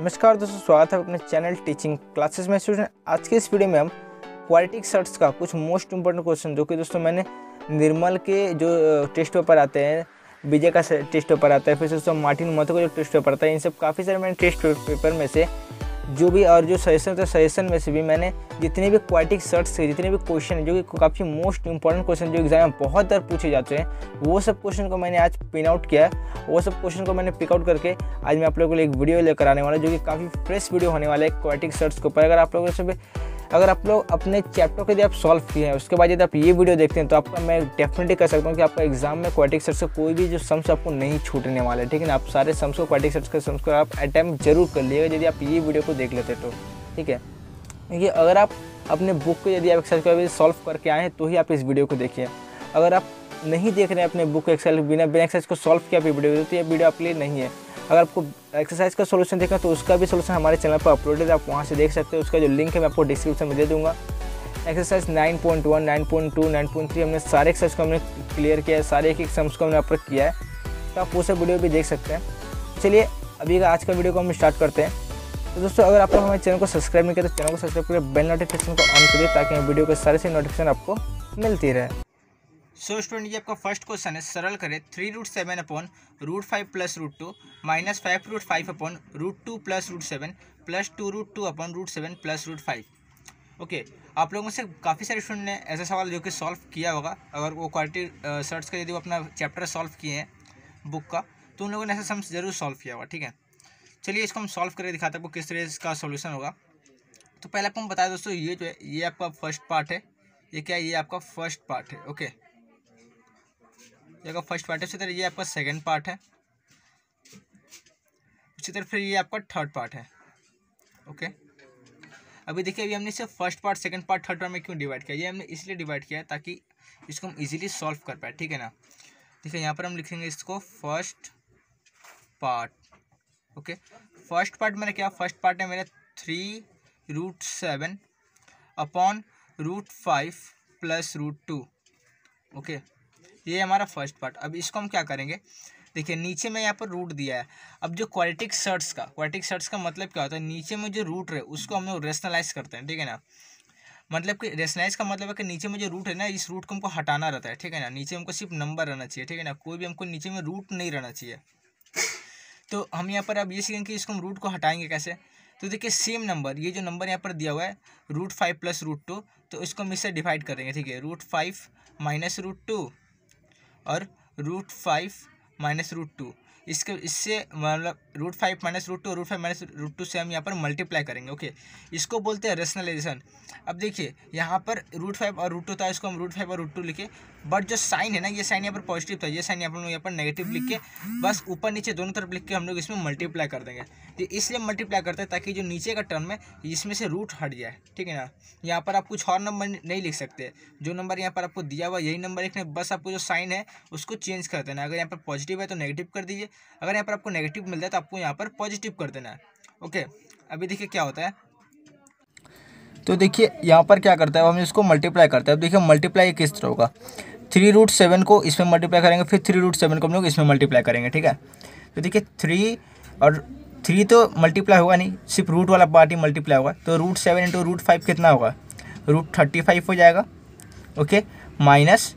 नमस्कार दोस्तों स्वागत है अपने चैनल टीचिंग क्लासेस में स्टूडेंट आज के इस वीडियो में हम क्वालिटी सर्ट्स का कुछ मोस्ट इंपॉर्टेंट क्वेश्चन जो कि दोस्तों मैंने निर्मल के जो टेस्ट पेपर आते हैं विजय का टेस्ट पेपर आता है फिर दोस्तों मार्टिन मोथो का जो टेस्ट पेपर आता है इन सब काफ़ी सारे मैंने टेस्ट पेपर में से जो भी और जो सजेशन था सजेशन में से भी मैंने जितने भी क्वाटिक शर्ट्स थे जितने भी क्वेश्चन जो कि काफ़ी मोस्ट इंपॉर्टेंट क्वेश्चन जो एग्जाम में बहुत बार पूछे जाते हैं वो सब क्वेश्चन को मैंने आज पिन आउट किया है वो सब क्वेश्चन को मैंने पिकआउट करके आज मैं आप लोगों के लिए एक वीडियो लेकर आने वाला जो कि काफ़ी फ्रेश वीडियो होने वाला है क्वाटिक शर्ट्स के ऊपर अगर आप लोगों से अगर आप लोग अपने चैप्टर को यदि आप सॉल्व किए हैं उसके बाद यदि आप ये वीडियो देखते हैं तो आपका मैं डेफिनेटली कह सकता हूँ कि आपका एग्जाम में क्वाटिक सेट्स से कोई भी जो सम्स आपको नहीं छूटने वाला है ठीक है ना आप सारे सम्स को क्वाटिक सेट्स के सम्स को आप अटैम्प्ट जरूर कर लिएगा यदि आप ये वीडियो को देख लेते तो ठीक है क्योंकि अगर आप अपने बुक को यदि आप एक्सरसाइज को सॉल्व करके आए हैं तो ही आप इस वीडियो को देखिए अगर आप नहीं देख रहे हैं अपने बुक एक्सरसाइज बिना बिना एक्सरसाइज को सॉल्व किया वीडियो तो ये वीडियो आपके लिए नहीं है अगर आपको एक्सरसाइज का सोल्यूशन देखना तो उसका भी सोल्यूशन हमारे चैनल पर अपलोडेड आप वहाँ से देख सकते हैं उसका जो लिंक है मैं आपको डिस्क्रिप्शन में दे दूँगा एक्सरसाइज 9.1, 9.2, 9.3 हमने सारे एक्सरसाइज को हमने क्लियर किया है सारे एक एक सम्स को हमने अपलोड किया है तो आप उसे वीडियो भी देख सकते हैं चलिए अभी का आज का वीडियो को हम स्टार्ट करते हैं तो दोस्तों अगर आप लोग हमारे चैनल को सब्सक्राइब नहीं करें तो चैनल को सब्सक्राइब करें बेल नोटिफिकेशन को ऑन करिए ताकि वीडियो के सारे से नोटिफिकेशन आपको मिलती रहे सो स्टूडेंट ये आपका फर्स्ट क्वेश्चन है सरल करें three root seven upon root five plus root two minus five root five upon root two plus root seven plus two root two upon root seven plus root five okay आप लोगों से काफ़ी सारे student ने ऐसा सवाल जो कि सॉल्व किया होगा अगर वो क्वालिटी सर्च कर यदि वो अपना चैप्टर सॉल्व किए हैं बुक का तो उन लोगों ने ऐसा सम जरूर सॉल्व किया होगा ठीक है चलिए इसको हम सॉल्व करके दिखाते हैं आपको किस तरह इसका सोल्यूशन होगा तो पहले आपको हम बताएं दोस्तों ये जो है ये आपका फर्स्ट पार्ट है ये क्या है ये आपका फर्स्ट पार्ट है ओके आपका फर्स्ट पार्ट है उसी तरह ये आपका सेकेंड पार्ट है उसी तरह फिर ये आपका थर्ड पार्ट है ओके अभी देखिए अभी हमने इसे first part second part third part में क्यों डिवाइड किया ये हमने इसलिए डिवाइड किया है ताकि इसको हम इजीली सॉल्व कर पाए ठीक है ना देखिए यहाँ पर हम लिखेंगे इसको first part okay first part मैंने क्या फर्स्ट पार्ट है मेरा three root seven upon root five plus root two okay ये हमारा फर्स्ट पार्ट अब इसको हम क्या करेंगे देखिए नीचे में यहाँ पर रूट दिया है अब जो क्वालिटिक शर्ट्स का क्वालिटिक शर्ट्स का मतलब क्या होता है नीचे में जो रूट है उसको हम लोग रेशनलाइज करते हैं ठीक है ना मतलब कि रेशनलाइज का मतलब है कि नीचे में जो रूट है ना इस रूट को हमको हटाना रहता है ठीक है ना नीचे हमको सिर्फ नंबर रहना चाहिए ठीक है ना कोई भी हमको नीचे में रूट नहीं रहना चाहिए तो हम यहाँ पर अब ये सीखेंगे कि इसको हम रूट को हटाएंगे कैसे तो देखिए सेम नंबर ये जो नंबर यहाँ पर दिया हुआ है root five plus root two तो इसको हम इससे डिवाइड करेंगे ठीक है root five minus root two और root five minus root two इसके इससे मतलब root five minus root two root five minus root two से हम यहाँ पर मल्टीप्लाई करेंगे ओके इसको बोलते हैं रेशनलाइजेशन अब देखिए यहाँ पर रूट फाइव और रूट टू था इसको हम रूट फाइव और रूट टू लिखे बट जो साइन है ना ये साइन यहाँ पर पॉजिटिव था ये साइन यहाँ पर यहाँ पर नेगेटिव लिख के बस ऊपर नीचे दोनों तरफ लिख के हम लोग इसमें मल्टीप्लाई कर देंगे तो इसलिए मल्टीप्लाई करते हैं ताकि जो नीचे का टर्म है इसमें से रूट हट जाए ठीक है ना यहाँ पर आप कुछ और नंबर नहीं लिख सकते जो नंबर यहाँ पर आपको दिया हुआ यही नंबर लिखना बस आपको जो साइन है उसको चेंज कर देना अगर यहाँ पर पॉजिटिव है तो नेगेटिव कर दीजिए अगर यहाँ पर आपको नेगेटिव मिलता है तो आपको यहाँ पर पॉजिटिव कर देना है ओके अभी देखिए क्या होता है तो देखिए यहाँ पर क्या करता है हम इसको मल्टीप्लाई करते हैं अब देखिए मल्टीप्लाई किस तरह होगा थ्री रूट सेवन को इसमें मल्टीप्लाई करेंगे फिर थ्री रूट सेवन को हम लोग इसमें मल्टीप्लाई करेंगे ठीक है तो देखिए थ्री और थ्री तो मल्टीप्लाई होगा नहीं सिर्फ रूट वाला पार्ट ही मल्टीप्लाई होगा तो root seven into root five कितना होगा रूट थर्टी फाइव हो जाएगा okay minus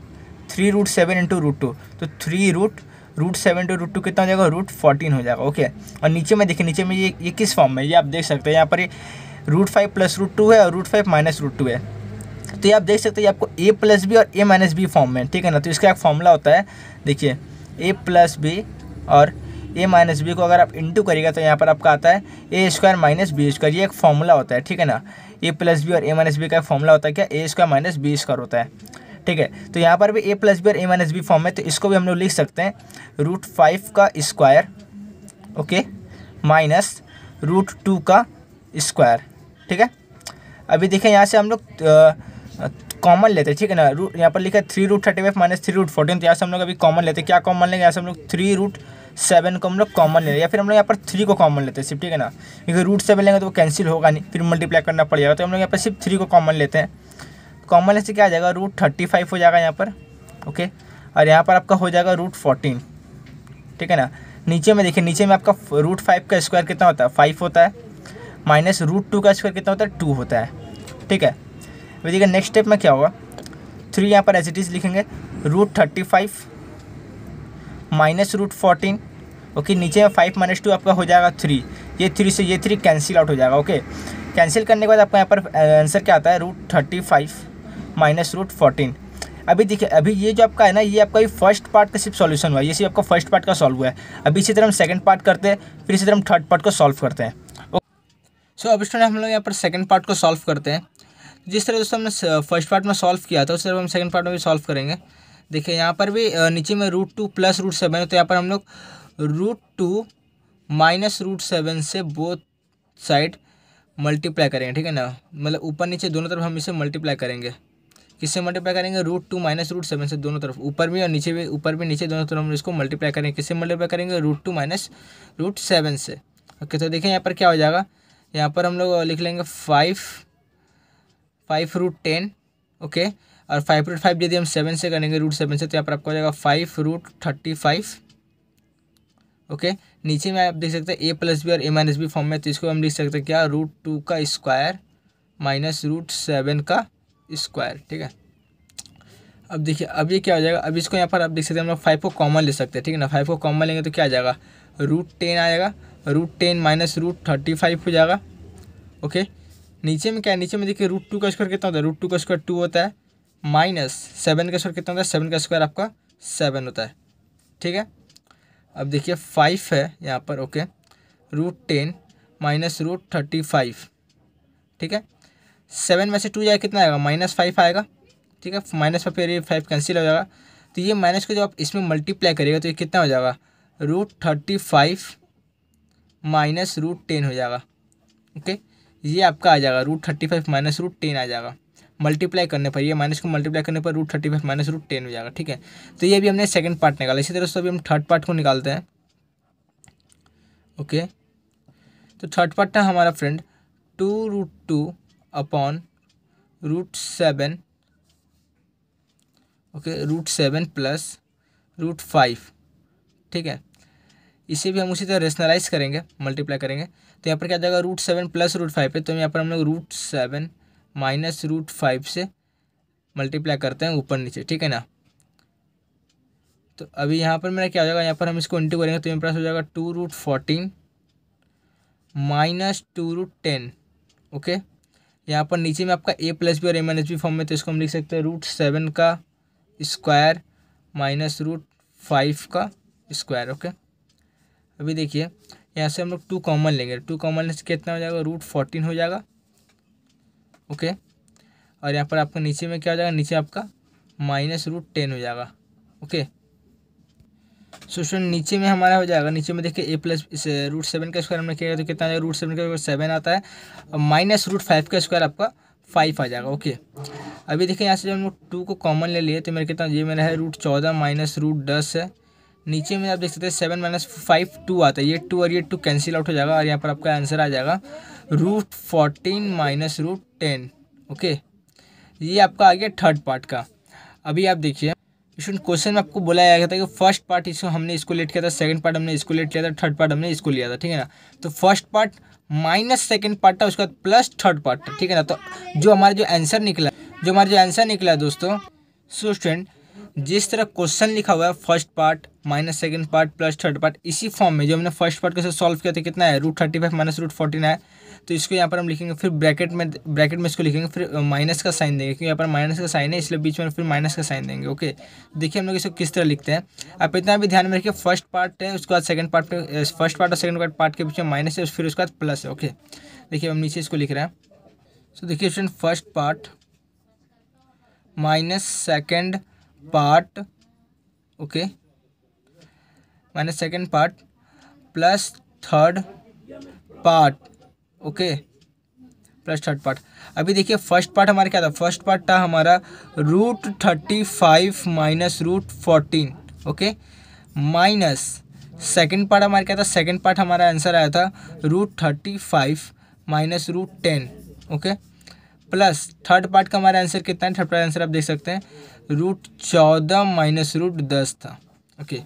three root seven into root two तो three root root seven two root two कितना हो जाएगा रूट फोर्टीन हो जाएगा ओके और नीचे में देखिए नीचे में ये ये किस फॉर्म में ये आप देख सकते हैं यहाँ पर ये root five plus root two है और root five minus root two है तो ये आप देख सकते हैं आपको ए प्लस बी और ए माइनस बी फॉर्म में ठीक है ना तो इसका एक फॉर्मूला होता है देखिए ए प्लस बी और ए माइनस बी को अगर आप इंटू करिएगा तो यहाँ पर आपका आता है A square minus B square ये एक फॉर्मूला होता है ठीक है ना ए प्लस बी और ए माइनस बी का एक फॉर्मूला होता है क्या A square minus B square होता है ठीक है तो यहाँ पर भी ए प्लस बी और ए माइनस बी फॉर्म है तो इसको भी हम लोग लिख सकते हैं रूट फाइव का square okay minus root two का स्क्वायर ठीक है अभी देखें यहाँ से हम लोग कॉमन लेते हैं ठीक है ना रूट यहाँ पर लिखा है three root thirty five minus three root fourteen तो यहाँ से हम लोग अभी कॉमन लेते हैं क्या कॉमन लेंगे यहाँ से हम लोग थ्री रूट सेवन को हम लोग कॉमन ले या फिर हम लोग यहाँ पर थ्री को कॉमन लेते हैं सिर्फ ठीक है ना क्योंकि रूट सेवन लेंगे तो वो कैंसिल होगा नहीं फिर मल्टीप्लाई करना पड़ जाएगा तो हम लोग यहाँ पर सिर्फ थ्री को कॉमन लेते हैं कॉमन से क्या आ जाएगा रूट थर्टी फाइव हो जाएगा यहाँ पर ओके और यहाँ पर आपका हो जाएगा रूट फोर्टीन ठीक है ना नीचे में देखिए नीचे में आपका रूट फाइव का स्क्वायर कितना होता है फाइव होता है माइनस रूट टू का स्क्वायर कितना होता है टू होता है ठीक है अभी देखिए नेक्स्ट स्टेप में क्या होगा थ्री यहाँ पर एज इट इज़ लिखेंगे root thirty five minus root fourteen okay नीचे में फाइव माइनस टू आपका हो जाएगा थ्री ये थ्री से ये थ्री कैंसिल आउट हो जाएगा ओके कैंसिल करने के बाद आपका यहाँ पर आंसर क्या आता है root thirty five minus root fourteen अभी देखिए अभी ये जो आपका है ना ये आपका ये फर्स्ट पार्ट का सिर्फ सॉल्यूशन हुआ है ये सिर्फ आपका फर्स्ट पार्ट का सॉल्व हुआ है अभी इसी तरह हम सेकंड पार्ट करते हैं फिर इसी तरह हम थर्ड पार्ट को सॉल्व करते हैं सो अब स्टूडेंट हम लोग यहाँ पर सेकंड पार्ट को सॉल्व करते हैं जिस तरह दोस्तों हमने फर्स्ट पार्ट में सॉल्व किया था उस तरह हम सेकंड पार्ट में भी सॉल्व करेंगे देखिए यहाँ पर भी नीचे में root two plus root seven है तो यहाँ पर हम लोग root two minus root seven से बोथ साइड मल्टीप्लाई करेंगे ठीक है ना मतलब ऊपर नीचे दोनों तरफ हम इसे मल्टीप्लाई करेंगे किससे मल्टीप्लाई करेंगे root two minus root seven से दोनों तरफ ऊपर भी और नीचे भी ऊपर भी नीचे दोनों तरफ हम इसको मल्टीप्लाई करेंगे किससे मल्टीप्लाई करेंगे root two minus root seven से ओके तो देखिए यहाँ पर क्या हो जाएगा यहाँ पर हम लोग लिख लेंगे five five root ten okay और फाइव रूट फाइव यदि हम सेवन से करेंगे रूट सेवन से तो यहाँ पर आपको हो जाएगा five root thirty five okay नीचे में आप देख सकते हैं ए प्लस बी और ए माइनस बी फॉर्म में तो इसको हम लिख सकते हैं क्या रूट टू का स्क्वायर माइनस रूट सेवन का स्क्वायर ठीक है अब देखिए अब ये क्या हो जाएगा अब इसको यहाँ पर आप देख सकते हैं हम लोग फाइव को कॉमन ले सकते हैं ठीक है ना फाइव को कॉमन लेंगे तो क्या आ जाएगा रूट टेन आएगा root ten minus root thirty five हो जाएगा ओके नीचे में क्या है नीचे में देखिए रूट टू का स्क्वायर कितना होता है रूट टू का स्क्वायर टू होता है माइनस सेवन का स्क्वायर कितना होता है सेवन का स्क्वायर आपका सेवन होता है ठीक है अब देखिए फाइव है यहाँ पर okay root ten minus root thirty five ठीक है सेवन में से टू जाएगा कितना आएगा माइनस फाइव आएगा ठीक है माइनस फाइव ये फाइव कैंसिल हो जाएगा तो ये माइनस को जब आप इसमें मल्टीप्लाई करिएगा तो ये कितना हो जाएगा root thirty five minus root ten हो जाएगा ओके ये आपका आ जाएगा root thirty five minus root ten आ जाएगा मल्टीप्लाई करने पर ये माइनस को मल्टीप्लाई करने पर root thirty five minus root ten हो जाएगा ठीक है तो ये भी हमने सेकंड पार्ट निकाला इसी तरह से अभी हम थर्ड पार्ट को निकालते हैं ओके तो थर्ड पार्ट था हमारा friend two root two upon root seven okay root seven plus root five ठीक है इसे भी हम उसी तरह रेशनलाइज करेंगे मल्टीप्लाई करेंगे तो यहाँ पर क्या जाएगा root seven plus root five पर तो यहाँ पर हम लोग root seven minus root five से मल्टीप्लाई करते हैं ऊपर नीचे ठीक है ना तो अभी यहाँ पर मेरा क्या हो जाएगा यहाँ पर हम इसको इंटू करेंगे तो यहाँ पर हो जाएगा two root fourteen minus two root ten okay यहाँ पर नीचे में आपका ए प्लस बी और ए माइनस बी फॉर्म में तो इसको हम लिख सकते हैं रूट सेवन का स्क्वायर माइनस रूट फाइव का स्क्वायर ओके अभी देखिए यहाँ से हम लोग टू कॉमन लेंगे टू कॉमन से कितना हो जाएगा रूट फोर्टीन हो जाएगा ओके और यहाँ पर आपका नीचे में क्या हो जाएगा नीचे आपका माइनस रूट टेन हो जाएगा ओके सो स्टूडेंट नीचे में हमारा हो जाएगा नीचे में देखिए ए प्लस रूट सेवन का स्क्वायर हमने किया तो कितना आएगा रूट सेवन का स्क्वायर सेवन आता है और माइनस रूट फाइव का स्क्वायर आपका फाइव आ जाएगा ओके अभी देखिए यहाँ से जब हम लोग टू को कॉमन ले लिए तो मेरा कितना ये मेरा है रूट चौदह माइनस रूट दस है नीचे में आप देख सकते हैं सेवन माइनस फाइव टू आता है ये टू और ये टू कैंसिल आउट हो जाएगा और यहाँ पर आपका आंसर आ जाएगा root fourteen minus root ten okay ये आपका आ गया थर्ड पार्ट का अभी आप देखिए स्टूडेंट क्वेश्चन में आपको बोला गया था कि फर्स्ट पार्ट इसको हमने इसको लेट किया था सेकंड पार्ट हमने इसको लेट किया था थर्ड पार्ट हमने इसको लिया था ठीक है ना तो first part minus second part था उसके बाद प्लस थर्ड पार्ट था ठीक है ना तो जो हमारा जो आंसर निकला जो हमारा जो आंसर निकला दोस्तों सो स्टूडेंट जिस तरह क्वेश्चन लिखा हुआ है first part minus second part plus third part इसी फॉर्म में जो हमने फर्स्ट पार्ट के साथ सॉल्व किया था कितना है root thirty five minus root fourteen है तो इसको यहाँ पर हम लिखेंगे फिर ब्रैकेट में ब्रैकेट में इसको लिखेंगे फिर माइनस का साइन देंगे क्योंकि यहाँ पर माइनस का साइन है इसलिए बीच में फिर माइनस का साइन देंगे ओके देखिए हम लोग इसको किस तरह लिखते हैं आप इतना भी ध्यान में रखिए फर्स्ट पार्ट है उसके बाद सेकंड पार्ट फर्स्ट पार्ट और सेकंड पार्ट पार्ट के बीच में माइनस है फिर उसके बाद प्लस है ओके देखिए हम नीचे इसको लिख रहे हैं सो देखिए student first part minus second part okay minus second part plus third part okay plus third part अभी देखिए फर्स्ट पार्ट हमारा क्या था फर्स्ट पार्ट था हमारा root thirty five minus root fourteen okay minus second part हमारा क्या था सेकेंड पार्ट हमारा आंसर आया था root thirty five minus root ten okay plus third part का हमारा आंसर कितना है थर्ड पार्ट आंसर आप देख सकते हैं रूट चौदह माइनस रूट दस था ओके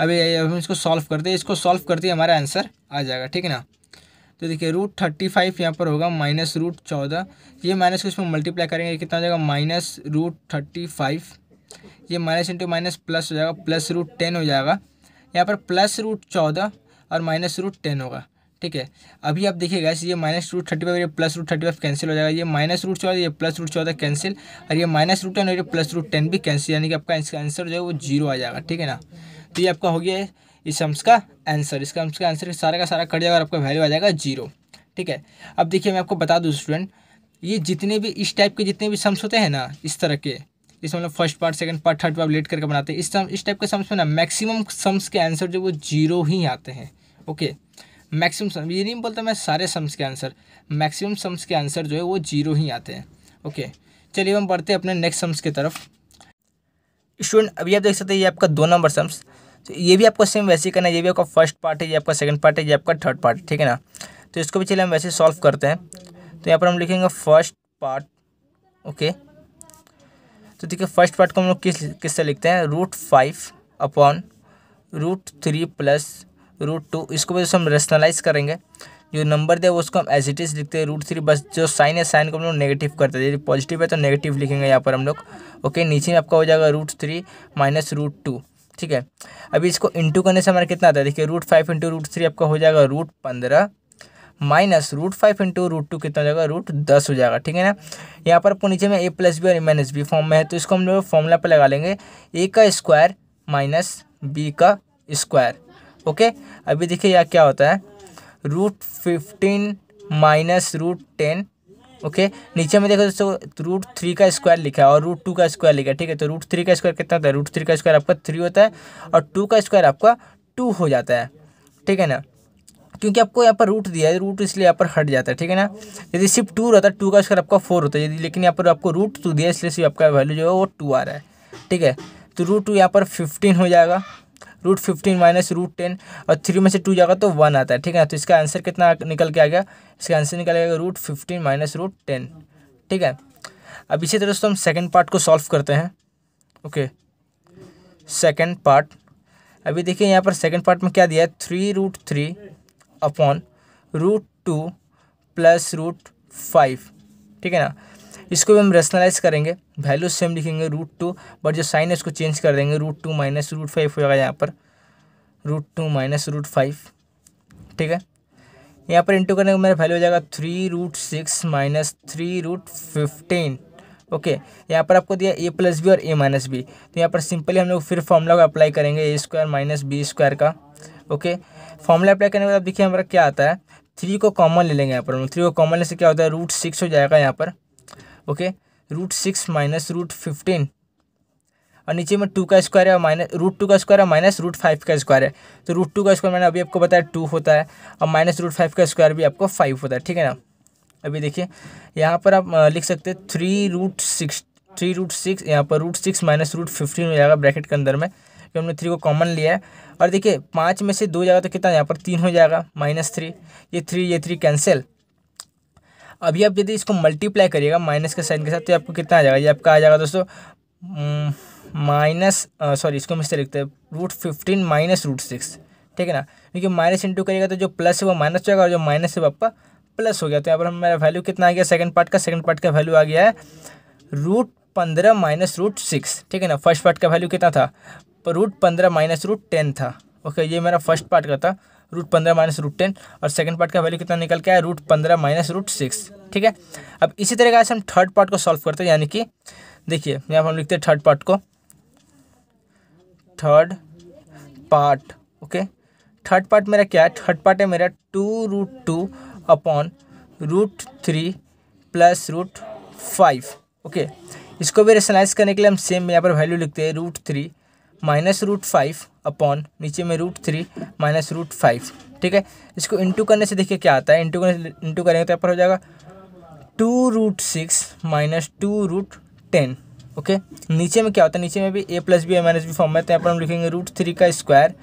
अभी अब हम इसको सॉल्व करते हैं इसको सॉल्व करते ही हमारा आंसर आ जाएगा ठीक है ना तो देखिए रूट थर्टी फाइव यहाँ पर होगा माइनस रूट चौदह ये माइनस को इसमें मल्टीप्लाई करेंगे कितना हो जाएगा माइनस रूट थर्टी फाइव ये माइनस इंटू माइनस प्लस हो जाएगा प्लस रूट टेन हो जाएगा यहाँ पर प्लस रूट चौदह और माइनस रूट टेन होगा ठीक है अभी आप देखिएगा इस ये माइनस रूट थर्टी फाइव ये plus root thirty five cancel हो जाएगा ये माइनस रूट चौदह ये प्लस रूट चौदह कैंसिल और ये माइनस रूट टेन और ये प्लस रूट टेन भी कैंसिल यानी कि आपका आंसर जो है वो जीरो आ जाएगा ठीक है ना तो ये आपका हो गया है इस सम्स का आंसर इसका सम्स का आंसर सारा का सारा कट जाएगा आपका वैल्यू आ जाएगा जीरो ठीक है अब देखिए मैं आपको बता दूँ स्टूडेंट ये जितने भी इस टाइप के जितने भी सम्स होते हैं ना इस तरह के इस मतलब first part second part third part लेट करके बनाते हैं इस सम इस टाइप के सम्स में ना मैक्सिमम सम्स के आंसर जो वो जीरो ही आते हैं ओके मैक्सिमम सम ये नहीं बोलता मैं सारे सम्स के आंसर मैक्सिमम सम्स के आंसर जो है वो जीरो ही आते हैं ओके चलिए हम बढ़ते हैं अपने नेक्स्ट सम्स की तरफ स्टूडेंट अभी आप देख सकते हैं ये आपका दो नंबर सम्स तो ये भी आपको सेम वैसे ही करना है ये भी आपका फर्स्ट पार्ट है ये आपका सेकंड पार्ट है ये आपका थर्ड पार्ट ठीक है ना तो इसको भी चलिए हम वैसे सॉल्व करते हैं तो यहाँ पर हम लिखेंगे फर्स्ट पार्ट ओके तो देखिए फर्स्ट पार्ट को हम लोग किस किससे लिखते हैं root five upon root three plus root two इसको भी हम रेशनलाइज करेंगे जो नंबर दे उसको हम एज इट इज़ लिखते हैं रूट थ्री बस जो साइन है साइन को हम लोग नेगेटिव करते हैं यदि पॉजिटिव है तो नेगेटिव लिखेंगे यहाँ पर हम लोग ओके नीचे में आपका हो जाएगा root three minus root two ठीक है अभी इसको इंटू करने से हमारा कितना आता है देखिए root five into root three आपका हो जाएगा रूट पंद्रह minus root five into root two कितना हो जाएगा रूट दस हो जाएगा ठीक है ना यहाँ पर आपको नीचे में ए प्लस बी और ए माइनस बी फॉर्म में है तो इसको हम लोग फॉर्मूला पर लगा लेंगे ए का स्क्वायर माइनस बी का स्क्वायर ओके अभी देखिए यहाँ क्या होता है root fifteen minus root ten okay नीचे में देखो दोस्तों रूट थ्री का स्क्वायर लिखा है और रूट टू का स्क्वायर लिखा है ठीक है तो रूट थ्री का स्क्वायर कितना होता है रूट थ्री का स्क्वायर आपका थ्री होता है और टू का स्क्वायर आपका टू हो जाता है ठीक है ना क्योंकि आपको यहाँ पर रूट दिया है रूट इसलिए यहाँ पर हट जाता है ठीक है ना यदि सिर्फ टू रहता है टू का स्क्वायर आपका फोर होता है यदि लेकिन यहाँ पर आपको रूट टू दिया इसलिए सिर्फ आपका वैल्यू जो है वो टू आ रहा है ठीक है तो रूट टू यहाँ पर फिफ्टीन हो जाएगा root fifteen minus root ten और थ्री में से टू जाएगा तो वन आता है ठीक है ना तो इसका आंसर कितना निकल के आ गया इसका आंसर निकल आएगा root fifteen minus root ten ठीक है अब इसी तरह से तो हम सेकेंड पार्ट को सॉल्व करते हैं ओके सेकेंड पार्ट अभी देखिए यहाँ पर सेकेंड पार्ट में क्या दिया है three root three upon root two plus root five ठीक है ना इसको भी हम रेशनलाइज करेंगे वैल्यू सेम लिखेंगे रूट टू बट जो साइन है इसको चेंज कर देंगे root two minus root five हो जाएगा यहाँ पर root two minus root five ठीक है यहाँ पर इंटू करने का मेरा वैल्यू हो जाएगा three root six minus three root fifteen okay यहाँ पर आपको दिया ए प्लस बी और ए माइनस बी तो यहाँ पर सिंपली हम लोग फिर फॉर्मूला को अप्लाई करेंगे A square minus B square का ओके फॉर्मूला अप्लाई करने के बाद देखिए हमारा क्या आता है थ्री को कॉमन ले लेंगे यहाँ पर थ्री को कॉमन लेने से क्या होता है रूट सिक्स हो जाएगा यहाँ पर okay root six minus root fifteen और नीचे में टू का स्क्वायर है माइनस रूट टू का स्क्वायर है माइनस रूट फाइव का स्क्वायर है तो रूट टू का स्क्वायर मैंने अभी आपको बताया टू होता है और माइनस रूट फाइव का स्क्वायर भी आपको फाइव होता है ठीक है ना अभी देखिए यहाँ पर आप लिख सकते हैं three root six three root six यहाँ पर root six minus root fifteen हो जाएगा ब्रैकेट के अंदर में तो हमने थ्री को कॉमन लिया है और देखिए पाँच में से दो जाएगा तो कितना यहाँ पर तीन हो जाएगा माइनस थ्री ये थ्री ये थ्री कैंसिल अभी आप यदि इसको मल्टीप्लाई करिएगा माइनस के साइन के साथ तो आपको कितना आ जाएगा ये आपका आ जाएगा दोस्तों माइनस हम्म, सॉरी इसको हम लिखते हैं root fifteen minus root six ठीक है ना क्योंकि माइनस इंटू करिएगा तो जो प्लस है वो माइनस हो जाएगा और जो माइनस है वो आपका प्लस हो गया तो यहाँ पर हमारा वैल्यू कितना आ गया सेकंड पार्ट का सेकंड पार्ट का वैल्यू आ गया है रूट पंद्रह माइनस रूट सिक्स ठीक है ना फर्स्ट पार्ट का वैल्यू कितना था रूट पंद्रह माइनस रूट टेन था ओके ये मेरा फर्स्ट पार्ट का था रूट पंद्रह माइनस रूट टेन और सेकंड पार्ट का वैल्यू कितना निकल के आया रूट पंद्रह माइनस रूट सिक्स ठीक है अब इसी तरीके से हम थर्ड पार्ट को सॉल्व करते हैं यानी कि देखिए यहाँ पर हम लिखते हैं थर्ड पार्ट को third part okay third part मेरा क्या है थर्ड पार्ट है मेरा two root two upon root three plus root five okay इसको भी रेशनलाइज करने के लिए हम सेम यहाँ पर वैल्यू लिखते हैं root three minus root five upon नीचे में root three minus root five ठीक है इसको इंटू करने से देखिए क्या आता है इंटू करने इंटू करेंगे तो यहाँ पर हो जाएगा two root six minus two root ten okay नीचे में क्या होता है नीचे में भी A plus B A minus B form में तो यहाँ पर हम लिखेंगे रूट थ्री का स्क्वायर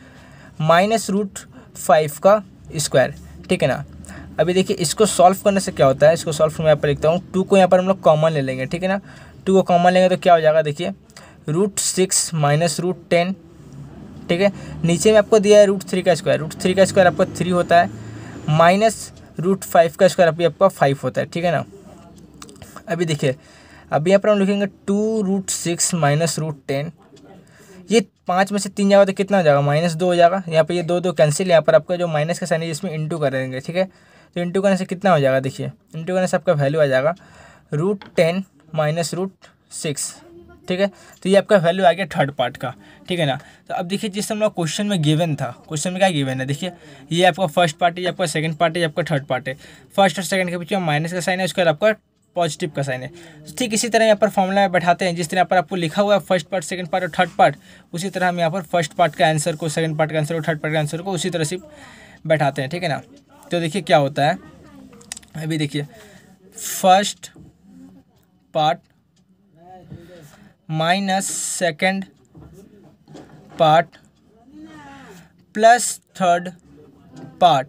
माइनस रूट फाइव का स्क्वायर ठीक है ना अभी देखिए इसको सॉल्व करने से क्या होता है इसको सॉल्व मैं यहाँ पर लिखता हूँ टू को यहाँ पर हम लोग कॉमन ले लेंगे ठीक है ना टू को कॉमन लेंगे तो क्या हो जाएगा देखिए root six minus root ten ठीक है नीचे में आपको दिया है रूट थ्री का स्क्वायर रूट थ्री का स्क्वायर आपका थ्री होता है माइनस रूट फाइव का स्क्वायर अभी आपका फाइव होता है ठीक है ना अभी देखिए अभी यहाँ पर हम लिखेंगे two root six minus root ten ये पाँच में से तीन जाएगा तो कितना हो जाएगा माइनस दो हो जाएगा यहाँ पर ये दो दो कैंसिल यहाँ पर आपका जो माइनस का साइन है इसमें इंटू कर देंगे ठीक है तो इंटू करने से कितना हो जाएगा देखिए इंटू करने से आपका वैल्यू आ जाएगा root ten minus root six ठीक है तो ये आपका वैल्यू आ गया थर्ड पार्ट का ठीक है ना तो अब देखिए जिस समय क्वेश्चन में गिवन था क्वेश्चन में क्या गिवन है देखिए ये आपका फर्स्ट पार्ट है आपका सेकंड पार्ट है आपका थर्ड पार्ट है फर्स्ट और सेकंड के पीछे माइनस का साइन है उसके बाद आपका पॉजिटिव का साइन है ठीक इसी तरह यहाँ पर फॉर्मूला में बैठाते हैं जिस तरह यहाँ पर आपको लिखा हुआ है फर्स्ट पार्ट सेकंड पार्ट और थर्ड पार्ट उसी तरह हम यहाँ पर फर्स्ट पार्ट का आंसर को सेकंड पार्ट का आंसर को थर्ड पार्ट का आंसर को उसी तरह से बैठाते हैं ठीक है ना तो देखिए क्या होता है अभी देखिए first part minus second part plus third part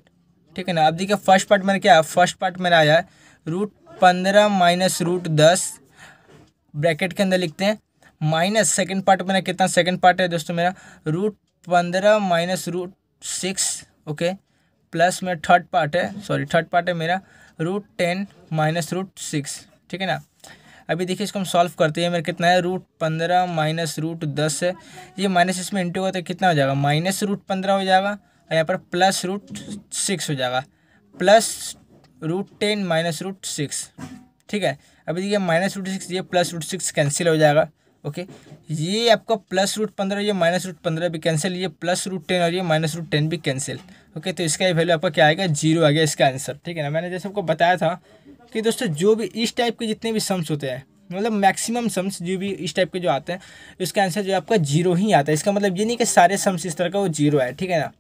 ठीक है ना अब देखिए फर्स्ट पार्ट मेरा क्या है फर्स्ट पार्ट मेरा आया है रूट पंद्रह माइनस रूट दस ब्रैकेट के अंदर लिखते हैं माइनस सेकेंड पार्ट मेरा कितना सेकेंड पार्ट है दोस्तों मेरा रूट पंद्रह minus root six okay plus मेरा थर्ड पार्ट है सॉरी थर्ड पार्ट है मेरा root ten minus root six ठीक है ना अभी देखिए इसको हम सॉल्व करते हैं मेरा कितना है रूट पंद्रह माइनस रूट दस है ये माइनस इसमें इंटू होता है कितना हो जाएगा माइनस रूट पंद्रह हो जाएगा और यहाँ पर प्लस रूट सिक्स हो जाएगा plus root ten minus root six ठीक है अभी देखिए माइनस रूट सिक्स ये प्लस रूट सिक्स कैंसिल हो जाएगा ओके ये आपका प्लस रूट पंद्रह ये माइनस रूट पंद्रह भी कैंसिल ये प्लस रूट टेन और ये माइनस रूट टेन भी कैंसिल ओके तो इसका ये वैल्यू आपका क्या आएगा जीरो आ गया इसका आंसर ठीक है ना मैंने जैसे आपको बताया था कि दोस्तों जो भी इस टाइप के जितने भी सम्स होते हैं मतलब मैक्सिमम सम्स जो भी इस टाइप के जो आते हैं उसका आंसर जो है आपका जीरो ही आता है इसका मतलब ये नहीं कि सारे सम्स इस तरह का वो जीरो है ठीक है ना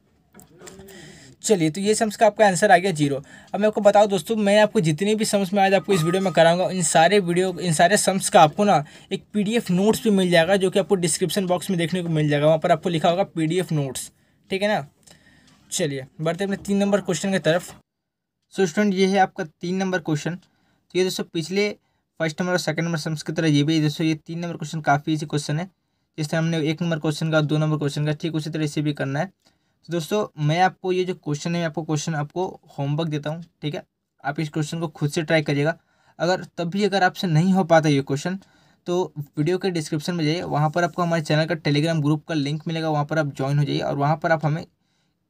चलिए तो ये सम्स का आपका आंसर आ गया जीरो अब मैं आपको बताऊँ दोस्तों मैं आपको जितने भी सम्स मैं आज आपको इस वीडियो में कराऊंगा इन सारे वीडियो इन सारे सम्स का आपको ना एक पीडीएफ नोट्स भी मिल जाएगा जो कि आपको डिस्क्रिप्शन बॉक्स में देखने को मिल जाएगा वहाँ पर आपको लिखा होगा पीडीएफ नोट्स ठीक है ना चलिए बढ़ते अपने तीन नंबर क्वेश्चन की तरफ सो स्टूडेंट ये है आपका तीन नंबर क्वेश्चन तो ये दोस्तों पिछले फर्स्ट नंबर और सेकंड नंबर सम्स की तरह ये भी दोस्तों ये तीन नंबर क्वेश्चन काफ़ी ईजी क्वेश्चन है जिस तरह हमने एक नंबर क्वेश्चन का दो नंबर क्वेश्चन का ठीक उसी तरह से भी करना है तो दोस्तों मैं आपको ये जो क्वेश्चन है आपको क्वेश्चन आपको होमवर्क देता हूँ ठीक है आप इस क्वेश्चन को खुद से ट्राई करिएगा अगर तब भी अगर आपसे नहीं हो पाता ये क्वेश्चन तो वीडियो के डिस्क्रिप्शन में जाइए वहाँ पर आपको हमारे चैनल का टेलीग्राम ग्रुप का लिंक मिलेगा वहाँ पर आप ज्वाइन हो जाइए और वहाँ पर आप हमें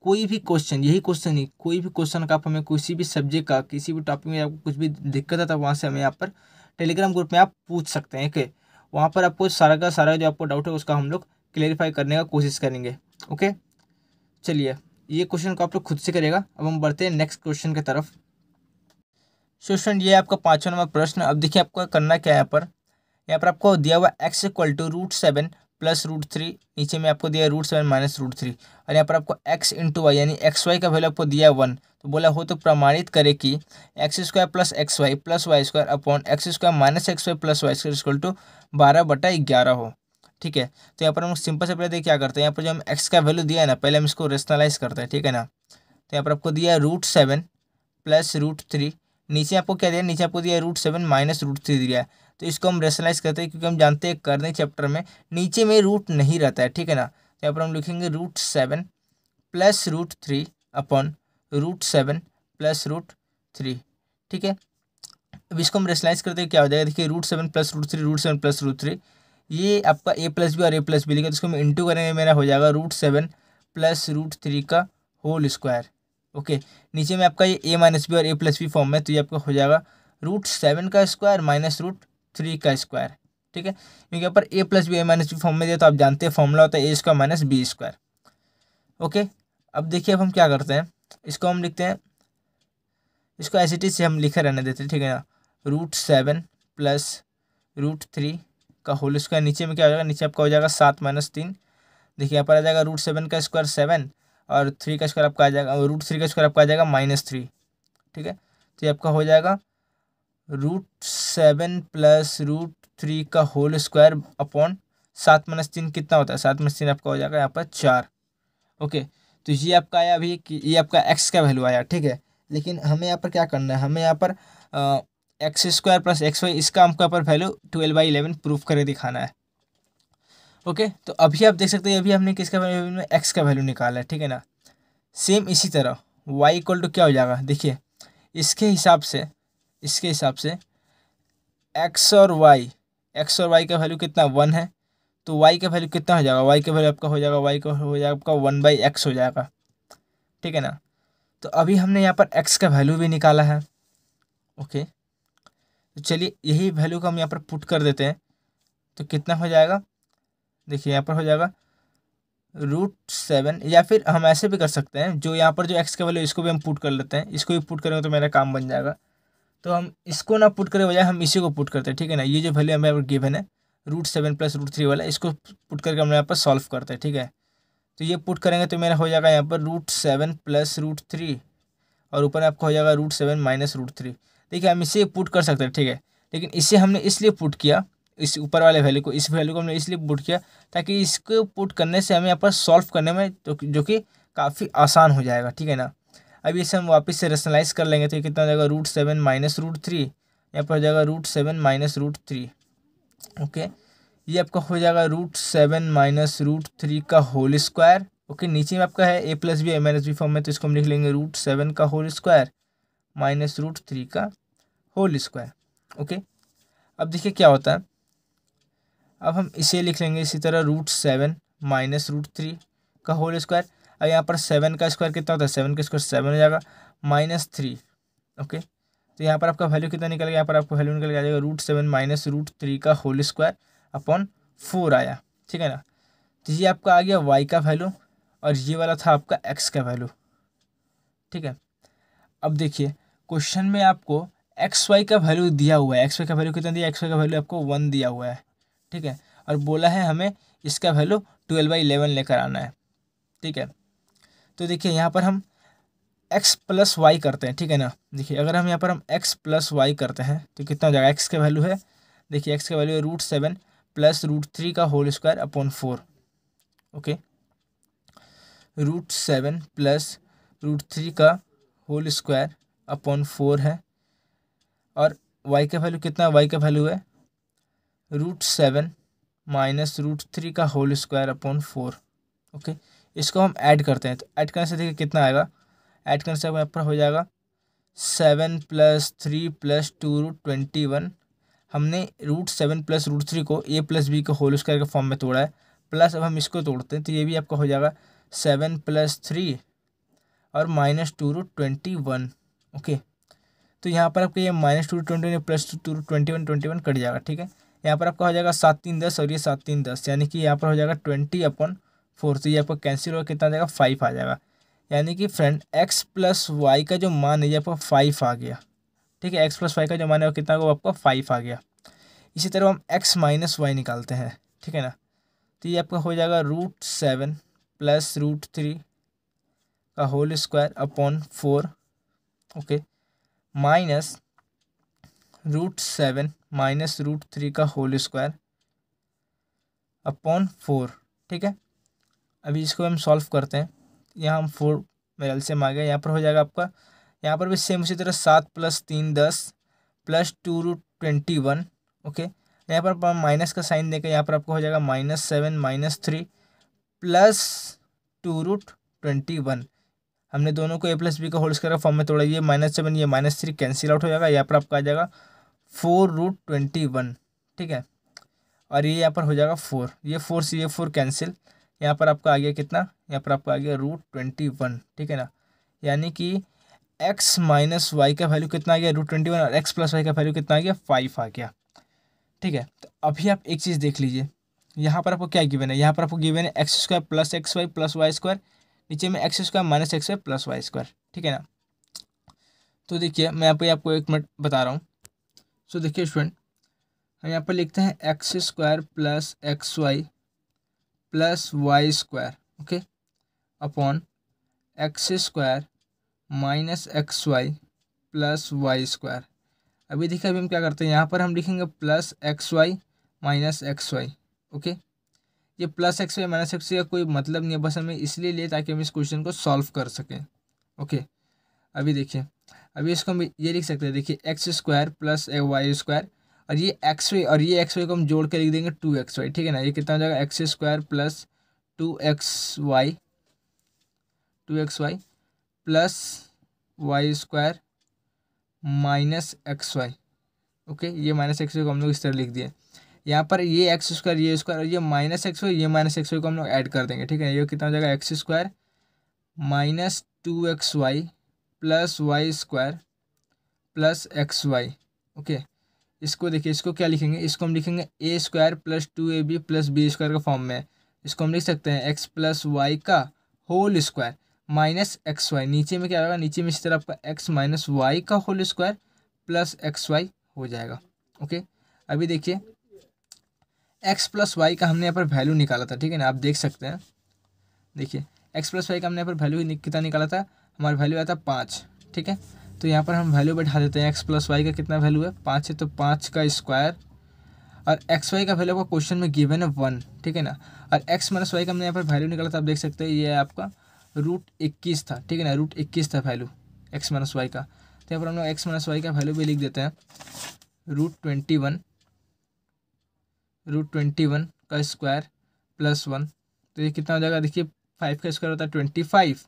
कोई भी क्वेश्चन यही क्वेश्चन नहीं कोई भी क्वेश्चन का आप हमें किसी भी सब्जेक्ट का किसी भी टॉपिक में आपको कुछ भी दिक्कत है तो वहाँ से हमें यहाँ पर टेलीग्राम ग्रुप में आप पूछ सकते हैं कि वहाँ पर आपको सारा का सारा जो आपको डाउट है उसका हम लोग क्लेरिफाई करने का कोशिश करेंगे ओके चलिए ये क्वेश्चन को आप लोग खुद से करेगा अब हम बढ़ते हैं नेक्स्ट क्वेश्चन की तरफ सोशन ये आपका पाँचवा नंबर प्रश्न अब देखिए आपको करना क्या है यहाँ पर यहाँ पर आपको दिया हुआ X equal to root seven plus root three नीचे में आपको दिया root seven minus root three और यहाँ पर आपको एक्स इंटू वाई यानी एक्स वाई का वैल्यू आपको दिया वन तो बोला हो तो प्रमाणित करे कि X square plus x Y plus Y square upon x square minus x Y plus Y square equal to बारह बटा ग्यारह हो ठीक है तो यहाँ पर हम सिंपल से पहले देखिए क्या करते हैं यहाँ पर जो हम एक्स का वैल्यू दिया है ना पहले हम इसको रेशनलाइज करते हैं ठीक है ना तो यहाँ पर आपको दिया है root seven plus root three नीचे आपको क्या दिया नीचे आपको दिया root seven minus root three दिया है तो इसको हम रेशनलाइज करते हैं क्योंकि हम जानते हैं करने चैप्टर में नीचे में रूट नहीं रहता है ठीक है ना तो यहाँ पर हम लिखेंगे root seven plus root three upon root seven plus root three ठीक है अब इसको हम रेसलाइज करते हैं क्या हो जाएगा देखिए root seven plus root three root seven plus root three ये आपका ए प्लस बी और ए प्लस बी लिखा तो इसको हम इंटू करेंगे मेरा हो जाएगा root seven plus root three का होल स्क्वायर ओके नीचे में आपका ये ए माइनस बी और ए प्लस बी फॉर्म में तो ये आपका हो जाएगा रूट सेवन का स्क्वायर माइनस रूट थ्री का स्क्वायर ठीक है क्योंकि यहाँ पर A plus B A minus B form में दिया तो आप जानते हैं फॉर्मूला होता है A square minus B square okay अब देखिए अब हम क्या करते हैं इसको हम लिखते हैं इसको एस टी से हम लिखे रहने देते हैं ठीक है ना root seven plus root three का होल स्क्वायर नीचे में क्या हो जाएगा नीचे आपका हो जाएगा सात माइनस तीन देखिए यहाँ पर आ जाएगा रूट सेवन का स्क्वायर सेवन और थ्री का स्क्वायर आपका आ जाएगा रूट थ्री का स्क्वायर आपका आ जाएगा माइनस थ्री ठीक है तो ये आपका हो जाएगा root seven plus root three का होल स्क्वायर अपॉन सात माइनस तीन कितना होता है सात माइनस तीन आपका हो जाएगा यहाँ पर चार ओके तो ये आपका आया अभी कि ये आपका एक्स का वैल्यू आया ठीक है लेकिन हमें यहाँ पर क्या करना है हमें यहाँ पर X square plus x Y इसका हमको यहाँ पर value twelve by eleven proof करके दिखाना है ओके तो अभी आप देख सकते हैं अभी हमने किसका वैल्यू में एक्स का वैल्यू निकाला है ठीक है ना सेम इसी तरह वाई इक्वल टू क्या हो जाएगा देखिए इसके हिसाब से इसके हिसाब से एक्स और वाई एक्स और वाई का वैल्यू कितना वन है तो वाई का वैल्यू कितना हो जाएगा वाई का वैल्यू आपका हो जाएगा वाई का हो जाएगा आपका वन बाई एक्स हो जाएगा ठीक है ना तो अभी हमने यहाँ पर एक्स का वैल्यू भी निकाला है ओके तो चलिए यही वैल्यू को हम यहाँ पर पुट कर देते हैं तो कितना हो जाएगा देखिए यहाँ पर हो जाएगा रूट सेवन या फिर हम ऐसे भी कर सकते हैं जो यहाँ पर जो एक्स का वैल्यू इसको भी हम पुट कर लेते हैं इसको भी पुट करेंगे तो मेरा काम बन जाएगा तो हम इसको ना पुट करके बजाय हम इसी को पुट करते हैं ठीक है ना ये जो वैल्यू हमें गिवन है root seven plus root three वाला इसको पुट करके हम यहाँ पर सॉल्व करते हैं ठीक है तो ये पुट करेंगे तो मेरा हो जाएगा यहाँ पर root seven plus root three और ऊपर आपका हो जाएगा root seven minus root three देखिए हम इसे पुट कर सकते हैं ठीक है लेकिन इसे हमने इसलिए पुट किया इस ऊपर वाले वैल्यू को इस वैल्यू को हमने इसलिए पुट किया ताकि इसको पुट करने से हमें यहाँ पर सॉल्व करने में जो कि काफ़ी आसान हो जाएगा ठीक है ना अब इसे हम वापस से रेशनलाइज कर लेंगे तो कितना हो जाएगा root seven minus root three यहाँ पर हो जाएगा root seven minus root three okay ये आपका हो जाएगा root seven minus root three का होल स्क्वायर ओके नीचे में आपका है a plus B A minus B form में तो इसको हम लिख लेंगे रूट सेवन का whole square minus root three का होल स्क्वायर ओके अब देखिए क्या होता है अब हम इसे लिख लेंगे इसी तरह root seven minus root three का होल स्क्वायर अब यहाँ पर सेवन का स्क्वायर कितना होता है सेवन का स्क्वायर सेवन हो जाएगा माइनस थ्री ओके तो यहाँ पर आपका वैल्यू कितना निकल गया यहाँ पर आपका वैल्यू निकल गया जाएगा root seven minus root three का होल स्क्वायर अपॉन फोर आया ठीक है ना तो ये आपका आ गया वाई का वैल्यू और ये वाला था आपका एक्स का वैल्यू ठीक है अब देखिए क्वेश्चन में आपको एक्स वाई का वैल्यू दिया हुआ है एक्स वाई का वैल्यू कितना दिया एक्स वाई का वैल्यू आपको वन दिया हुआ है ठीक है और बोला है हमें इसका वैल्यू ट्वेल्व बाई इलेवन लेकर आना है ठीक है तो देखिए यहाँ पर हम एक्स प्लस वाई करते हैं ठीक है ना देखिए अगर हम यहाँ पर हम एक्स प्लस वाई करते हैं तो कितना हो जाएगा एक्स का वैल्यू है देखिए एक्स का वैल्यू है root seven plus root three का whole square upon four okay root seven plus root three का होल स्क्वायर अपॉन फोर है और वाई का वैल्यू कितना वाई का वैल्यू है root seven minus root three का whole square upon four okay इसको हम ऐड करते हैं तो ऐड करने से देखिए कितना आएगा ऐड करने से यहाँ पर हो जाएगा seven plus three plus two root twenty one हमने root seven plus root three को ए प्लस बी को होल स्क्वायर के फॉर्म में तोड़ा है प्लस अब हम इसको तोड़ते हैं तो ये भी आपका हो जाएगा सेवन प्लस थ्री और minus two root twenty one okay तो यहाँ पर आपका ये minus two twenty plus two two twenty one twenty one cut जाएगा ठीक है यहाँ पर आपका हो जाएगा सात तीन दस और ये सात तीन दस यानी कि यहाँ पर हो जाएगा ट्वेंटी अपन फोर से ये आपका कैंसिल होगा कितना जाएगा फाइव आ जाएगा यानी कि फ्रेंड एक्स प्लस वाई का जो मान है ये आपका फाइव आ गया ठीक है एक्स प्लस वाई का जो मान है वो कितना वो आपका फाइव आ गया इसी तरह हम एक्स माइनस वाई निकालते हैं ठीक है ना तो ये आपका हो जाएगा root seven plus root three का whole square upon four okay minus root seven minus root three का होल स्क्वायर अपॉन फोर ठीक है अभी इसको हम सॉल्व करते हैं यहाँ हम फोर में एल्सियम आ गया यहाँ पर हो जाएगा आपका यहाँ पर भी सेम उसी तरह सात प्लस तीन दस plus two root twenty one okay यहाँ पर माइनस का साइन देकर यहाँ पर आपको हो जाएगा minus seven minus three plus two root twenty one हमने दोनों को ए प्लस बी का होल्ड करके फॉर्म में तोड़ा ये माइनस सेवन ये माइनस थ्री कैंसिल आउट हो जाएगा यहाँ पर आपका आ जाएगा फोर रूट ट्वेंटी वन ठीक है और ये यहाँ पर हो जाएगा फोर ये फोर से ये फोर कैंसिल यहाँ पर आपका आ गया कितना यहाँ पर आपका आ गया रूट ट्वेंटी वन ठीक है ना यानी कि एक्स माइनस वाई का वैल्यू कितना आ गया रूट ट्वेंटी वन और एक्स प्लस वाई का वैल्यू कितना आ गया फाइव आ गया ठीक है तो अभी आप एक चीज़ देख लीजिए यहाँ पर आपको क्या गिवन है यहाँ पर आपको गिवन है x square plus x Y plus Y square नीचे में x square minus x Y plus Y square ठीक है ना तो देखिए मैं यहाँ पर आपको एक मिनट बता रहा हूँ सो देखिए स्टूडेंट हम यहाँ पर लिखते हैं x square plus x Y plus Y square okay upon x square minus x Y plus Y square अभी देखिए अभी हम क्या करते हैं यहाँ पर हम लिखेंगे plus x y minus x y okay ये plus x y minus x का कोई मतलब नहीं है बस हमें इसलिए लिए ताकि हम इस क्वेश्चन को सॉल्व कर सकें ओके अभी देखिए अभी इसको हम ये लिख सकते हैं देखिए x square plus Y square और ये एक्स वाई और ये एक्स वाई को हम जोड़ के लिख देंगे टू एक्स वाई ठीक है ना ये कितना हो जाएगा x square plus two x y two x Y plus Y square minus x y okay ये माइनस एक्स वाई को हम लोग इस तरह लिख दिए यहाँ पर ये एक्स स्क्वायर ये स्क्वायर और ये माइनस एक्स वाई ये माइनस एक्स वाई को हम लोग ऐड कर देंगे ठीक है ये कितना हो जाएगा x square minus two x Y plus Y square plus x y okay इसको देखिए इसको क्या लिखेंगे इसको हम लिखेंगे a square plus two a b plus b square का फॉर्म में इसको हम लिख सकते हैं एक्स प्लस वाई का whole square minus x y नीचे में क्या होगा नीचे में इस तरह आपका एक्स माइनस वाई का whole square plus x y हो जाएगा ओके अभी देखिए एक्स प्लस वाई का हमने यहाँ पर वैल्यू निकाला था ठीक है ना आप देख सकते हैं देखिए एक्स प्लस वाई का हमने यहाँ पर वैल्यू कितना निकाला था हमारा वैल्यू आया था पाँच ठीक है तो यहाँ पर हम वैल्यू बैठा देते हैं एक्स प्लस वाई का कितना वैल्यू है पाँच है तो पाँच का स्क्वायर और एक्स वाई का वैल्यू आपका क्वेश्चन में गिवन है वन ठीक है ना और एक्स माइनस वाई का हमने यहाँ पर वैल्यू निकाला था आप देख सकते हैं ये है आपका रूट इक्कीस था ठीक है ना रूट इक्कीस था वैल्यू एक्स माइनस वाई का तो यहाँ पर हम लोग एक्स माइनस वाई का वैल्यू भी लिख देते हैं root twenty one root twenty one का स्क्वायर प्लस वन तो ये कितना हो जाएगा देखिए फाइव का स्क्वायर होता है twenty five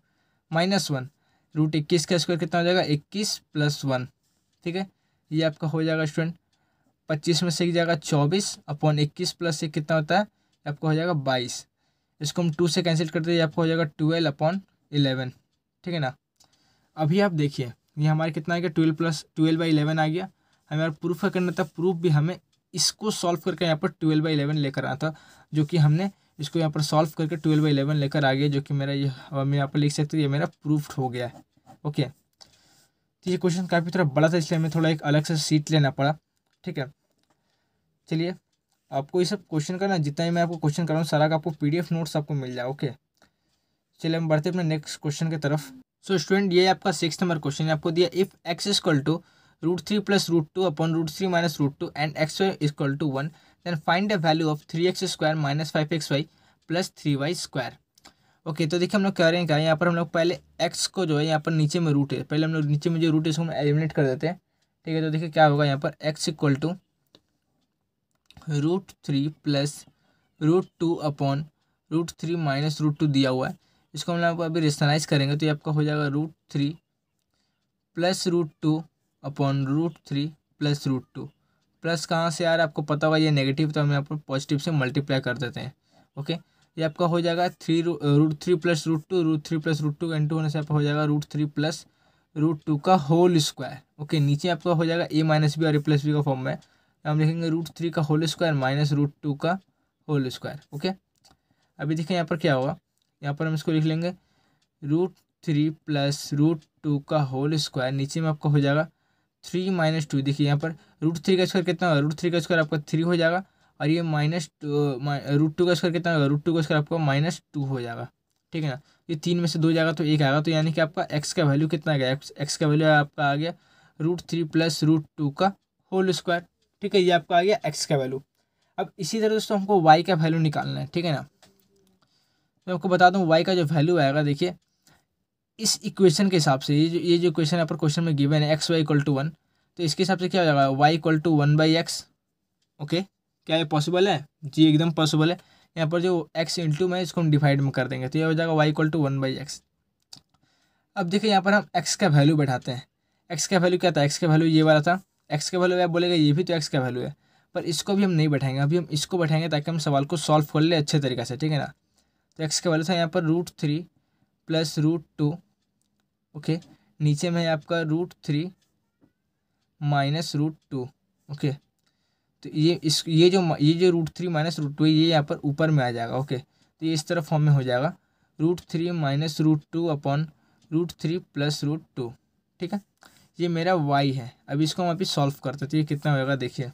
minus one root इक्कीस का स्क्वायर कितना हो जाएगा इक्कीस प्लस वन ठीक है ये आपका हो जाएगा स्टूडेंट पच्चीस में से जाएगा चौबीस अपॉन इक्कीस प्लस एक कितना होता है आपका हो जाएगा बाईस इसको हम टू से कैंसिल करते हैं आपका हो जाएगा ट्वेल्व अपॉन इलेवन ठीक है ना अभी आप देखिए ये हमारा कितना आ गया twelve plus twelve by eleven आ गया यार प्रूफ का करना था प्रूफ भी हमें इसको सॉल्व करके यहाँ पर ट्वेल्व बाई इलेवन लेकर आना था जो कि हमने इसको यहाँ पर सॉल्व करके ट्वेल्व बाई इलेवन लेकर आ गया जो कि मेरा ये मैं यहाँ पर लिख सकती हूँ ये मेरा प्रूफ हो गया है ओके तो ये क्वेश्चन काफ़ी थोड़ा बड़ा था इसलिए हमें थोड़ा एक अलग से सीट लेना पड़ा ठीक है चलिए आपको ये सब क्वेश्चन करना जितना ही मैं आपको क्वेश्चन कर रहा हूँ सारा का आपको पीडीएफ नोट्स आपको मिल जाए ओके चलिए हम बढ़ते अपने नेक्स्ट क्वेश्चन की तरफ सो so, स्टूडेंट ये आपका सिक्स नंबर क्वेश्चन है आपको दिया if x equal to root three plus root two upon root three minus root two and x y equal to one then find the value of three x square minus five x Y plus three y square okay तो देखिए हम लोग कह रहे हैं क्या यहाँ पर हम लोग पहले एक्स को जो है यहाँ पर नीचे में रूट है पहले हम लोग नीचे में जो रूट है इसको हम एलिमिनेट कर देते हैं ठीक है तो देखिए क्या होगा यहाँ पर x equal to root three plus root two upon root three minus root two दिया हुआ है इसको हम लोग अभी रेशनलाइज करेंगे तो ये आपका हो जाएगा root three plus root two upon root three plus root two plus कहाँ से यार आपको पता होगा ये नेगेटिव तो हम यहाँ पर पॉजिटिव से मल्टीप्लाई कर देते हैं ओके ये आपका हो जाएगा three root three plus root two root three plus root two का इंटू होने से आपका हो जाएगा root three plus root two का होल स्क्वायर ओके नीचे आपका हो जाएगा ए माइनस बी और ए प्लस बी का फॉर्म में तो हम लिखेंगे रूट थ्री का whole square minus root two का होल स्क्वायर ओके अभी देखें यहाँ पर क्या होगा यहाँ पर हम इसको लिख लेंगे root three plus root two का होल स्क्वायर नीचे में आपका हो जाएगा थ्री माइनस टू देखिए यहाँ पर रूट थ्री का स्क्वायर कितना होगा रूट थ्री का स्क्वायर आपका थ्री हो जाएगा और ये माइनस टू रूट टू का स्क्वायर कितना होगा रूट टू का स्क्वायर आपका माइनस टू हो जाएगा ठीक है ना ये तीन में से दो जाएगा तो एक आएगा तो यानी कि आपका एक्स का वैल्यू कितना आ गया एक्स का वैल्यू आपका आ गया root three plus root two का होल स्क्वायर ठीक है ये आपका आ गया एक्स का वैल्यू अब इसी तरह दोस्तों हमको वाई का वैल्यू निकालना है ठीक है ना मैं आपको बता दूँ वाई का जो वैल्यू आएगा देखिए इस इक्वेशन के हिसाब से ये जो ये जो क्वेश्चन यहाँ पर क्वेश्चन में गिवन है x y equal to one तो इसके हिसाब से क्या हो जाएगा y equal to one by x okay क्या ये पॉसिबल है जी एकदम पॉसिबल है यहाँ पर जो एक्स इंटू में इसको हम डिवाइड में कर देंगे तो ये हो जाएगा y equal to one by x अब देखिए यहाँ पर हम एक्स का वैल्यू बैठाते हैं एक्स का वैल्यू क्या था एक्स का वैल्यू ये वाला था एक्स का वैल्यू आप बोलेगा ये भी तो एक्स का वैल्यू है पर इसको भी हम नहीं बैठाएंगे अभी हम इसको बैठाएंगे ताकि हम सवाल को सॉल्व कर ले अच्छे तरीके से ठीक है ना तो एक्स का वैल्यू था यहाँ पर root three plus root two okay नीचे में है आपका root three minus root two okay तो ये इस ये जो ये जो root three minus root two ये यहाँ पर ऊपर में आ जाएगा ओके तो ये इस तरह फॉर्म में हो जाएगा root three minus root two upon root three plus root two ठीक है ये मेरा वाई है अब इसको हम अभी सॉल्व करते हैं तो ये कितना होगा देखिए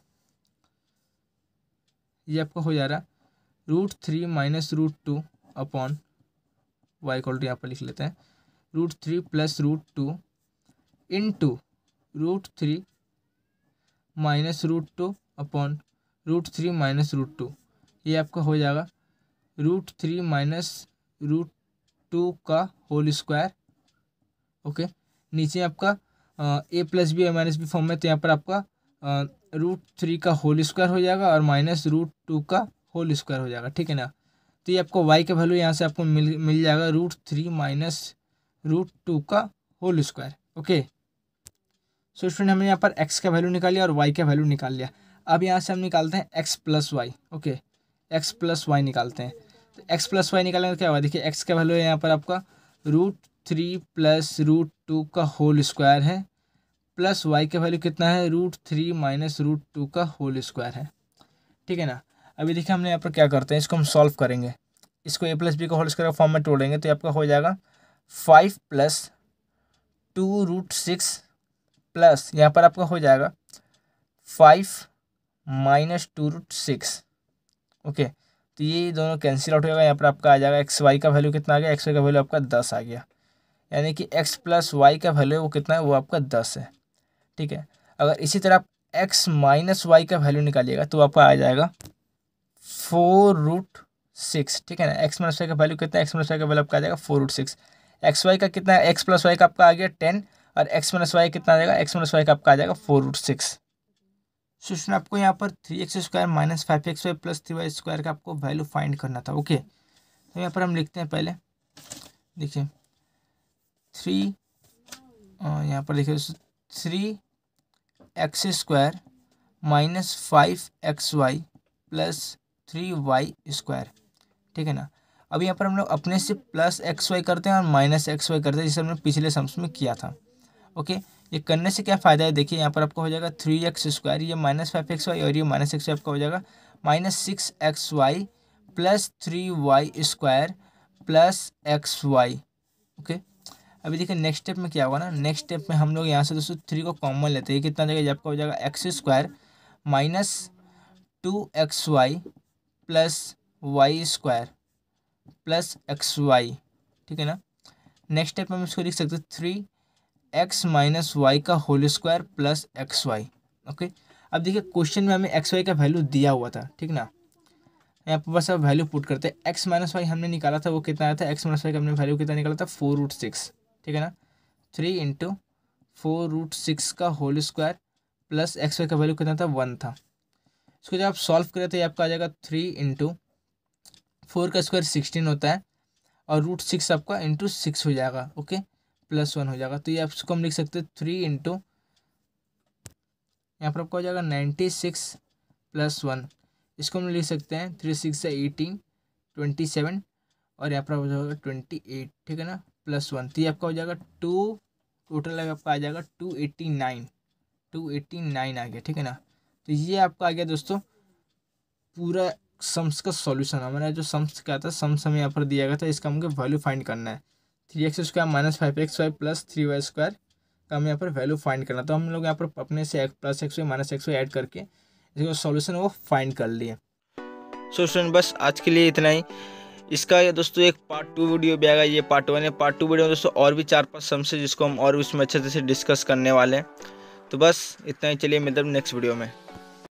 ये आपका हो जा रहा root three minus root two upon y कॉल्ट यहाँ पर लिख लेते हैं root three plus root two into root three minus root two upon root three minus root two ये आपका हो जाएगा root three minus root two का होल स्क्वायर ओके नीचे आपका a plus B A minus B form में तो यहाँ पर आपका रूट थ्री का होल स्क्वायर हो जाएगा और माइनस रूट टू का होल स्क्वायर हो जाएगा ठीक है ना तो ये आपको वाई का वैल्यू यहाँ से आपको मिल मिल जाएगा root three minus root two का whole square okay so student हमने यहाँ पर एक्स का वैल्यू निकाल लिया और वाई का वैल्यू निकाल लिया अब यहाँ से हम निकालते हैं x plus y okay x plus y निकालते हैं तो एक्स प्लस वाई निकालने का क्या हुआ देखिए एक्स का वैल्यू है यहाँ पर आपका root three plus root two का होल स्क्वायर है प्लस वाई का वैल्यू कितना है root three minus root two का होल स्क्वायर है ठीक है ना अभी देखिए हमने यहाँ पर क्या करते हैं इसको हम सॉल्व करेंगे इसको ए प्लस बी का होल स्क्वायर फॉर्म में तोड़ेंगे तो आपका हो जाएगा five plus two root six plus यहाँ पर आपका हो जाएगा five minus two root six okay तो ये दोनों कैंसिल आउट हो जाएगा यहाँ पर आपका आ जाएगा एक्स वाई का वैल्यू कितना आ गया एक्स वाई का वैल्यू आपका दस आ गया यानी कि एक्स प्लस वाई का वैल्यू वो कितना है वो आपका दस है ठीक है अगर इसी तरह आप एक्स माइनस वाई का वैल्यू निकालिएगा तो आपका आ जाएगा फोर रूट सिक्स ठीक है ना एक्स माइनस वाई का वैल्यू कितना है एक्स माइनस वाई का वैल्यू आपका आ जाएगा four root six x Y का कितना है एक्स प्लस वाई का आपका आ गया टेन और एक्स माइनस वाई कितना आ जाएगा एक्स माइनस वाई का आपका आ जाएगा four root six so student आपको यहाँ पर three x square minus five x Y plus three y square का आपको वैल्यू फाइंड करना था ओके तो यहाँ पर हम लिखते हैं पहले देखिए थ्री यहाँ पर देखिए three x square minus five x Y plus three y square ठीक है ना अब यहाँ पर हम लोग अपने से प्लस एक्स वाई करते हैं और माइनस एक्स वाई करते हैं जिसे हमने पिछले सम्स में किया था ओके ये करने से क्या फ़ायदा है देखिए यहाँ पर आपका हो जाएगा थ्री एक्स स्क्वायर ये माइनस फाइव एक्स वाई और ये माइनस एक्स आपका हो जाएगा minus six x Y plus three y square plus x y okay अभी देखिए नेक्स्ट स्टेप में क्या होगा ना नेक्स्ट स्टेप में हम लोग यहाँ से दोस्तों थ्री को कॉमन लेते हैं कितना जगह आपका हो जाएगा x square minus two x Y plus Y square plus x y ठीक है ना नेक्स्ट स्टेप में हम इसको लिख सकते हैं थ्री एक्स माइनस वाई का whole square plus x y okay अब देखिए क्वेश्चन में हमें एक्स वाई का वैल्यू दिया हुआ था ठीक ना यहाँ पर बस अब वैल्यू पुट करते हैं एक्स माइनस वाई हमने निकाला था वो कितना आया था एक्स माइनस वाई का हमने वैल्यू कितना निकाला था फोर रूट सिक्स ठीक है ना three into four root six का whole square plus x Y का वैल्यू कितना था वन था इसको जब आप सॉल्व करें तो ये आपका आ जाएगा थ्री इंटू फोर का स्क्वायर सिक्सटीन होता है और रूट सिक्स आपका इंटू सिक्स हो जाएगा ओके प्लस वन हो जाएगा तो ये इसको हम लिख सकते हैं थ्री इंटू यहाँ पर आपका हो जाएगा नाइन्टी सिक्स प्लस वन इसको हम लिख सकते हैं three six eighteen twenty seven और यहाँ पर हो जाएगा ट्वेंटी एट ठीक है ना प्लस वन तो ये आपका हो जाएगा टू टोटल आपका आ जाएगा two eighty nine two eighty nine आ गया ठीक है ना तो ये आपका आ गया दोस्तों पूरा सम्स का सॉल्यूशन हमारा जो सम्स क्या था सम्स हमें यहाँ पर दिया गया था इसका हमको वैल्यू फाइंड करना है three x square minus five x Y plus three y square का हम यहाँ पर वैल्यू फाइंड करना तो हम लोग यहाँ पर अपने से x plus x y minus x y add करके इसका सॉल्यूशन वो फाइंड कर लिए सो स्टूडेंट बस आज के लिए इतना ही इसका ये दोस्तों एक पार्ट टू वीडियो भी आएगा ये पार्ट वन है पार्ट टू वीडियो में दोस्तों और भी चार पाँच सम्स है जिसको हम और भी उसमें अच्छे से डिस्कस करने वाले हैं तो बस इतना ही चलिए मतलब नेक्स्ट वीडियो में